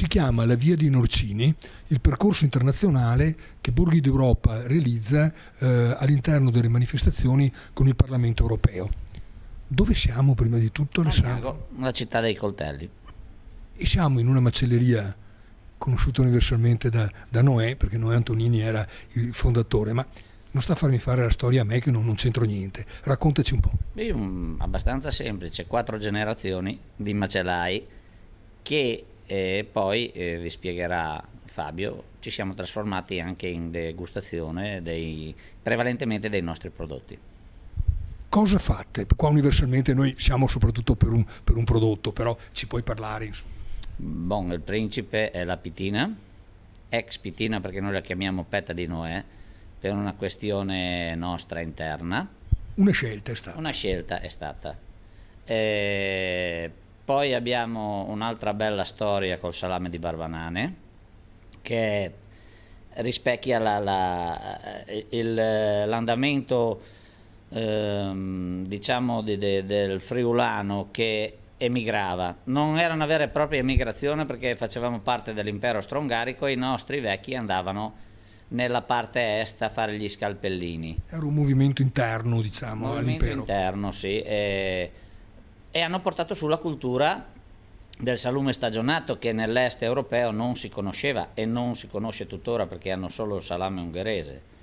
si chiama La Via di Norcini, il percorso internazionale che Borghi d'Europa realizza eh, all'interno delle manifestazioni con il Parlamento europeo. Dove siamo prima di tutto, Alessandro? La città dei coltelli. E siamo in una macelleria conosciuta universalmente da, da Noè, perché Noè Antonini era il fondatore, ma non sta a farmi fare la storia a me che non, non c'entro niente. Raccontaci un po'. Beh, mm, abbastanza semplice, quattro generazioni di macellai che e poi eh, vi spiegherà Fabio, ci siamo trasformati anche in degustazione dei, prevalentemente dei nostri prodotti. Cosa fate? Qua universalmente noi siamo soprattutto per un, per un prodotto, però ci puoi parlare. Bon, il principe è la pitina, ex pitina perché noi la chiamiamo petta di Noè, per una questione nostra interna. Una scelta è stata. Una scelta è stata. E eh, poi abbiamo un'altra bella storia col salame di Barbanane che rispecchia la, la, eh, il, l'andamento ehm, diciamo di, de, del friulano che emigrava. Non era una vera e propria emigrazione perché facevamo parte dell'impero strongarico e i nostri vecchi andavano nella parte est a fare gli scalpellini. Era un movimento interno, diciamo, movimento all'impero. interno, sì. E e hanno portato sulla cultura del salume stagionato che nell'est europeo non si conosceva e non si conosce tuttora perché hanno solo il salame ungherese.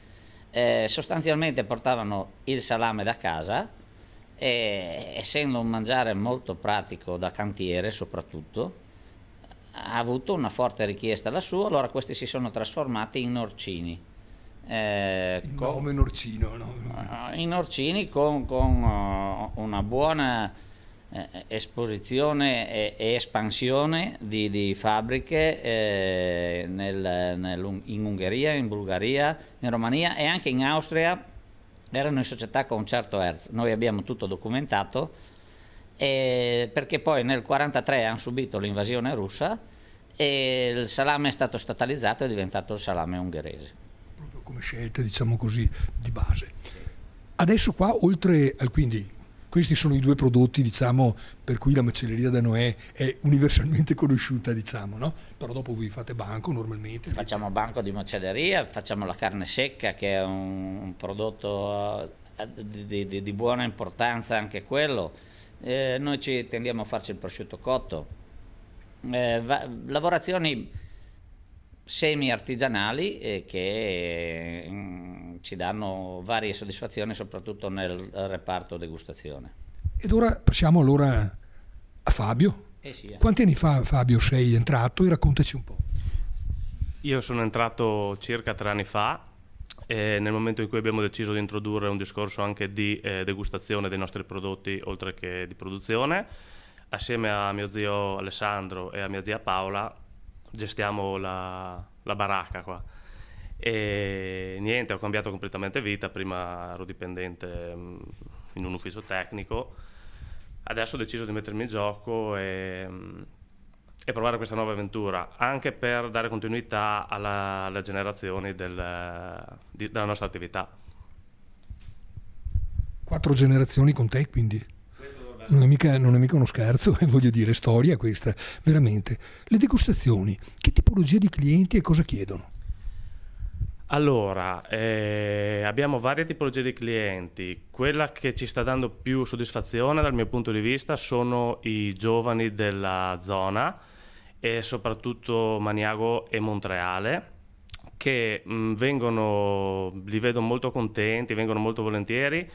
Eh, sostanzialmente portavano il salame da casa e essendo un mangiare molto pratico da cantiere soprattutto ha avuto una forte richiesta lassù, allora questi si sono trasformati in orcini. Eh, come un orcino, no? Ah, in orcini con, con eh, una buona eh, esposizione e, e espansione di, di fabbriche eh, nel, nel, in Ungheria, in Bulgaria, in Romania e anche in Austria erano in società con un certo Hertz. Noi abbiamo tutto documentato eh, perché poi nel 1943 hanno subito l'invasione russa e il salame è stato statalizzato e è diventato il salame ungherese. Proprio come scelta, diciamo così, di base. Adesso qua, oltre al quindi questi sono i due prodotti diciamo, per cui la macelleria da Noè è universalmente conosciuta, diciamo, no? però dopo vi fate banco normalmente. Facciamo banco di macelleria, facciamo la carne secca che è un, prodotto eh, di, di, di buona importanza anche quello. Eh, noi ci tendiamo a farci il prosciutto cotto, eh, va, lavorazioni semi artigianali eh, che mm, ci danno varie soddisfazioni soprattutto nel reparto degustazione. Ed ora passiamo allora a Fabio. Eh sì, eh. Quanti anni fa Fabio sei entrato e raccontaci un po'. Io sono entrato circa tre anni fa eh, nel momento in cui abbiamo deciso di introdurre un discorso anche di eh, degustazione dei nostri prodotti oltre che di produzione, assieme a mio zio Alessandro e a mia zia Paola gestiamo la, la baracca qua. E niente, ho cambiato completamente vita, prima ero dipendente mm, in un ufficio tecnico, adesso ho deciso di mettermi in gioco e, mm, e provare questa nuova avventura, anche per dare continuità alla, alla generazione del, di, della nostra attività. Quattro generazioni con te quindi? Non è, mica, non è, mica, uno scherzo, voglio dire, storia questa, veramente. Le degustazioni, che tipologia di clienti e cosa chiedono? Allora, eh, abbiamo varie tipologie di clienti. Quella che ci sta dando più soddisfazione dal mio punto di vista sono i giovani della zona e soprattutto Maniago e Montreale che mh, mm, vengono, li vedo molto contenti, vengono molto volentieri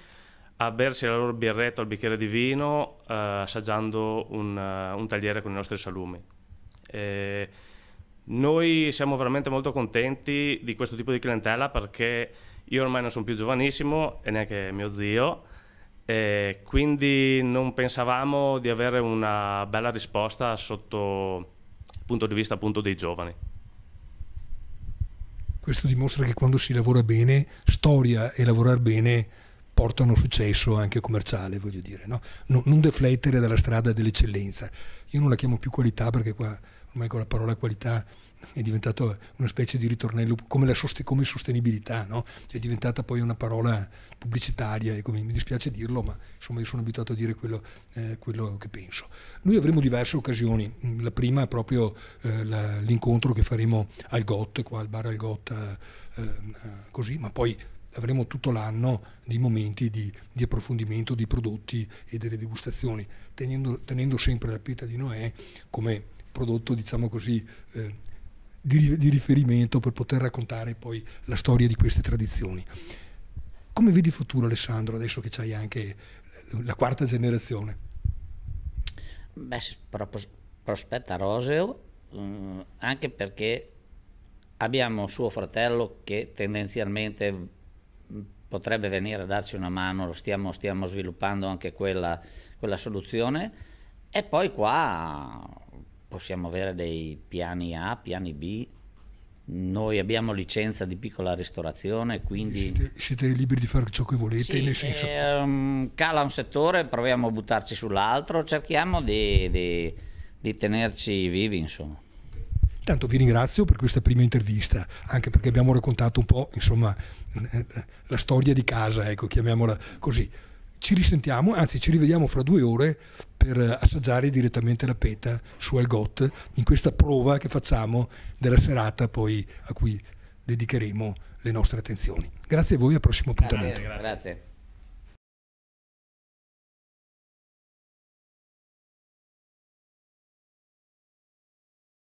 a bersi la loro birretta al bicchiere di vino eh, assaggiando un, eh, un, tagliere con i nostri salumi. Eh, noi siamo veramente molto contenti di questo tipo di clientela perché io ormai non sono più giovanissimo e neanche mio zio, e quindi non pensavamo di avere una bella risposta sotto il punto di vista appunto dei giovani. Questo dimostra che quando si lavora bene, storia e lavorare bene portano successo anche commerciale, voglio dire, no? non deflettere dalla strada dell'eccellenza. Io non la chiamo più qualità perché qua ormai con la parola qualità è diventato una specie di ritornello, come, la sost- come sostenibilità, no? Cioè, è diventata poi una parola pubblicitaria, e come, mi dispiace dirlo, ma insomma io sono abituato a dire quello, eh, quello che penso. Noi avremo diverse occasioni, la prima è proprio eh, la, l'incontro che faremo al GOT, qua al bar al GOT, eh, eh così, ma poi avremo tutto l'anno di momenti di, di, approfondimento dei prodotti e delle degustazioni, tenendo, tenendo sempre la pietra di Noè come prodotto, diciamo così, eh, di, di riferimento per poter raccontare poi la storia di queste tradizioni. Come vedi il futuro Alessandro, adesso che c'hai anche la quarta generazione? Beh, si prospetta roseo, mm, anche perché abbiamo suo fratello che tendenzialmente mm, potrebbe venire a darci una mano, stiamo, stiamo sviluppando anche quella, quella soluzione e poi qua possiamo avere dei piani A, piani B. Noi abbiamo licenza di piccola ristorazione, quindi... Siete, siete liberi di fare ciò che volete, sì, nel senso... Ehm, cala un settore, proviamo a buttarci sull'altro, cerchiamo di, di, di tenerci vivi, insomma. Intanto vi ringrazio per questa prima intervista, anche perché abbiamo raccontato un po' insomma, eh, la storia di casa, ecco, chiamiamola così. Ci risentiamo, anzi ci rivediamo fra due ore per assaggiare direttamente la peta su Algot in questa prova che facciamo della serata poi a cui dedicheremo le nostre attenzioni. Grazie a voi, al prossimo appuntamento. Grazie. grazie.